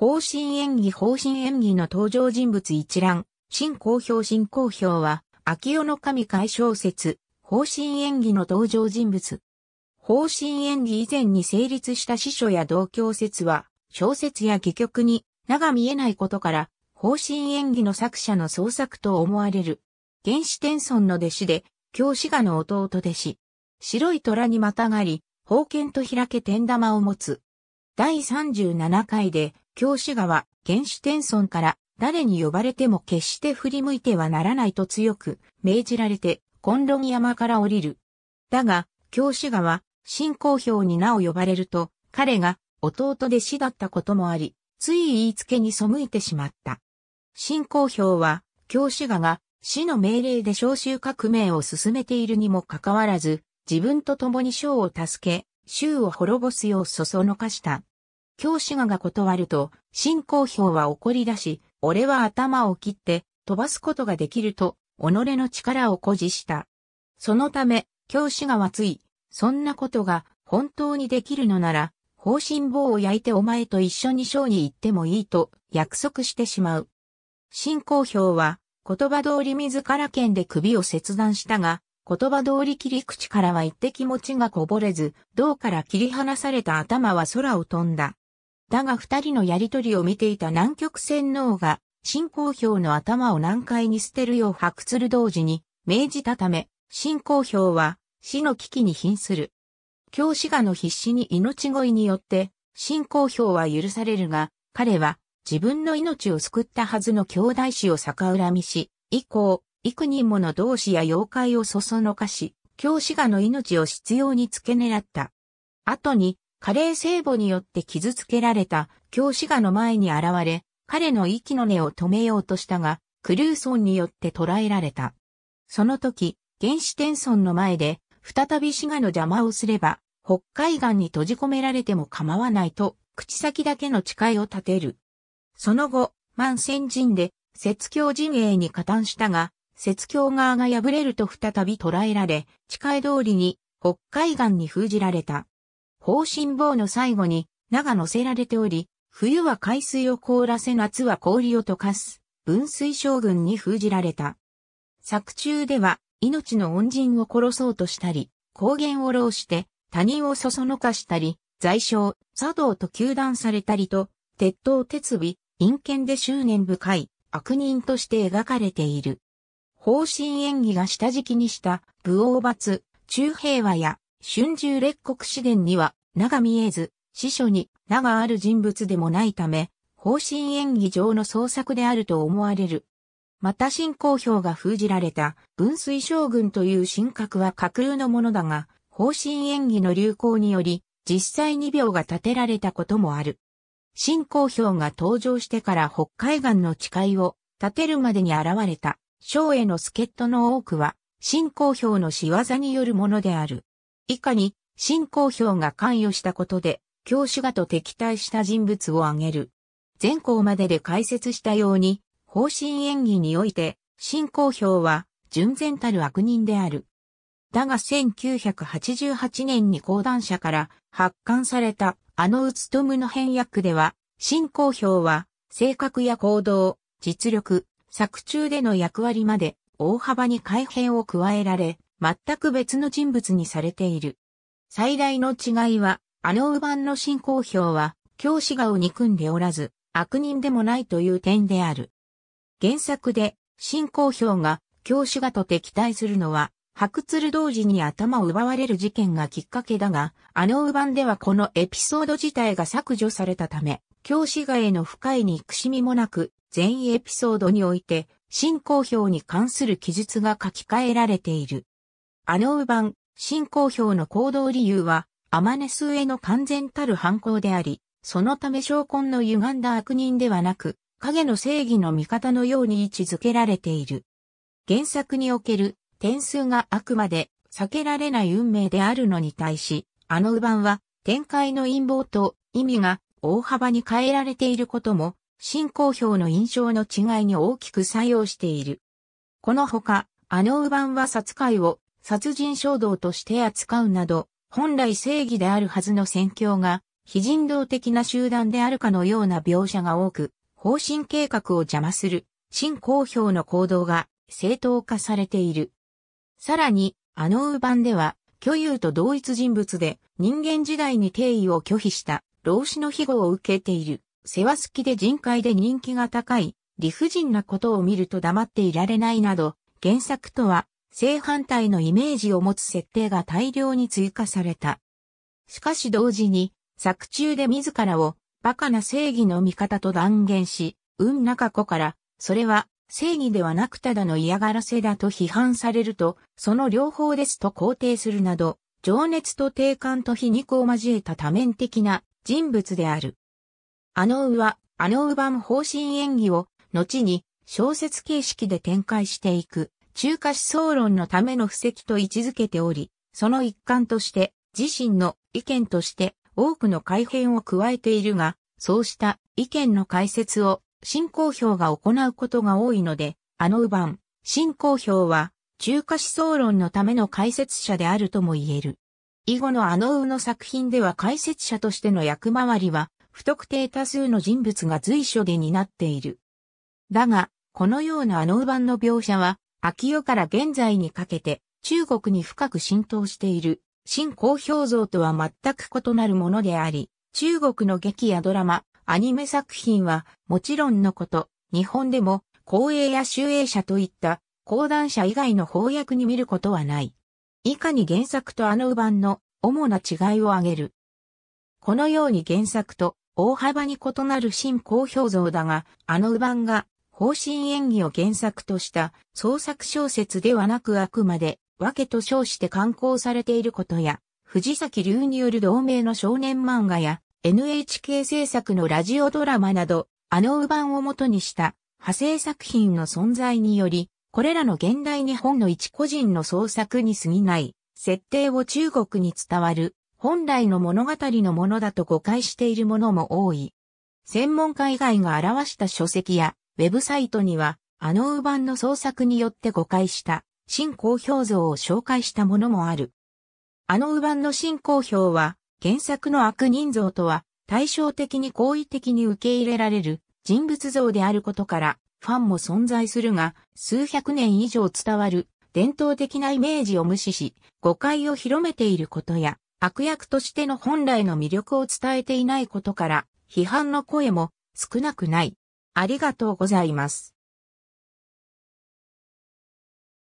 方針演技方針演技の登場人物一覧、新公表新公表は、秋代の神解小説、方針演技の登場人物。方針演技以前に成立した司書や同教説は、小説や戯曲に、名が見えないことから、方針演技の作者の創作と思われる。原始天孫の弟子で、教師がの弟弟子。白い虎にまたがり、宝剣と開け天玉を持つ。第37回で、教師側、原始天孫から誰に呼ばれても決して振り向いてはならないと強く命じられて、ロ論山から降りる。だが、教師側、新公表に名を呼ばれると、彼が弟弟子だったこともあり、つい言いつけに背いてしまった。新公表は、教師側が死の命令で召集革命を進めているにもかかわらず、自分と共に将を助け、州を滅ぼすようそそのかした教師がが断ると、新公表は怒り出し、俺は頭を切って飛ばすことができると、己の力を誇示した。そのため、教師がはつい、そんなことが本当にできるのなら、方針棒を焼いてお前と一緒にショーに行ってもいいと約束してしまう。新公表は言葉通り自ら剣で首を切断したが、言葉通り切り口からは一滴持ちがこぼれず、銅から切り離された頭は空を飛んだ。だが二人のやりとりを見ていた南極洗脳が、新公表の頭を南海に捨てるよう白鶴同時に命じたため、新公表は死の危機に瀕する。教師がの必死に命乞いによって、新公表は許されるが、彼は自分の命を救ったはずの兄弟子を逆恨みし、以降、幾人もの同志や妖怪をそそのかし、教師がの命を執拗に付け狙った。後に、加齢聖母によって傷つけられた教師がの前に現れ、彼の息の根を止めようとしたが、クルーソンによって捕らえられた。その時、原始天孫の前で、再び死がの邪魔をすれば、北海岸に閉じ込められても構わないと、口先だけの誓いを立てる。その後、万千人で、説教陣営に加担したが、説教側が破れると再び捕らえられ、誓い通りに北海岸に封じられた。方針棒の最後に、名が乗せられており、冬は海水を凍らせ夏は氷を溶かす、分水将軍に封じられた。作中では、命の恩人を殺そうとしたり、高原を浪して、他人をそそのかしたり、在商、茶道と糾弾されたりと、鉄刀鉄尾、陰剣で執念深い、悪人として描かれている。方針演技が下敷きにした、武王罰、中平和や春秋列国史伝には、長見えず、司書に名がある人物でもないため、方針演技上の創作であると思われる。また新公表が封じられた文水将軍という神格は架空のものだが、方針演技の流行により、実際に秒が立てられたこともある。新公表が登場してから北海岸の誓いを立てるまでに現れた、昭への助っ人の多くは、新公表の仕業によるものである。以下に、新公表が関与したことで、教主がと敵対した人物を挙げる。前項までで解説したように、方針演技において、新公表は、純然たる悪人である。だが1988年に講談社から発刊されたあのうつとむの変訳では、新公表は性格や行動、実力、作中での役割まで大幅に改変を加えられ、全く別の人物にされている。最大の違いは、あのウ版の進行表は、教師がを憎んでおらず、悪人でもないという点である。原作で、進行表が、教師がと敵対するのは、白鶴同時に頭を奪われる事件がきっかけだが、あのウ版ではこのエピソード自体が削除されたため、教師がへの深い憎しみもなく、全員エピソードにおいて、進行表に関する記述が書き換えられている。アノー版、新公表の行動理由は、アマネスへの完全たる犯行であり、そのため証拠の歪んだ悪人ではなく、影の正義の味方のように位置づけられている。原作における点数があくまで避けられない運命であるのに対し、あの版は展開の陰謀と意味が大幅に変えられていることも、新公表の印象の違いに大きく作用している。このほか、あの版は殺害を殺人衝動として扱うなど、本来正義であるはずの戦況が、非人道的な集団であるかのような描写が多く、方針計画を邪魔する、新公表の行動が正当化されている。さらに、あのウーバンでは、巨友と同一人物で人間時代に定位を拒否した老子の庇護を受けている、世話好きで人海で人気が高い、理不尽なことを見ると黙っていられないなど、原作とは正反対のイメージを持つ設定が大量に追加された。しかし同時に、作中で自らを、バカな正義の味方と断言し、運中子から、それは、正義ではなくただの嫌がらせだと批判されると、その両方ですと肯定するなど、情熱と定感と皮肉を交えた多面的な人物である。あのうは、あのう版方針演技を、後に小説形式で展開していく。中華思想論のための布石と位置づけており、その一環として自身の意見として多くの改変を加えているが、そうした意見の解説を新公表が行うことが多いので、あの右版、新公表は中華思想論のための解説者であるとも言える。以後のあの右の作品では解説者としての役回りは、不特定多数の人物が随所で担っている。だが、このようなあの右版の描写は、秋代から現在にかけて中国に深く浸透している新公表像とは全く異なるものであり、中国の劇やドラマ、アニメ作品はもちろんのこと、日本でも公営や集英社といった講談社以外の翻訳に見ることはない。以下に原作とあの版の主な違いを挙げる。このように原作と大幅に異なる新公表像だが、あの版が方針演技を原作とした創作小説ではなくあくまで、訳けと称して刊行されていることや、藤崎流による同名の少年漫画や、NHK 制作のラジオドラマなど、あのう版を元にした派生作品の存在により、これらの現代日本の一個人の創作に過ぎない、設定を中国に伝わる、本来の物語のものだと誤解しているものも多い。専門家以外が表した書籍やウェブサイトには、あのノーんの創作によって誤解した新公表像を紹介したものもある。あのノーんの新公表は、原作の悪人像とは対照的に好意的に受け入れられる人物像であることから、ファンも存在するが、数百年以上伝わる伝統的なイメージを無視し、誤解を広めていることや、悪役としての本来の魅力を伝えていないことから、批判の声も少なくない。ありがとうございます。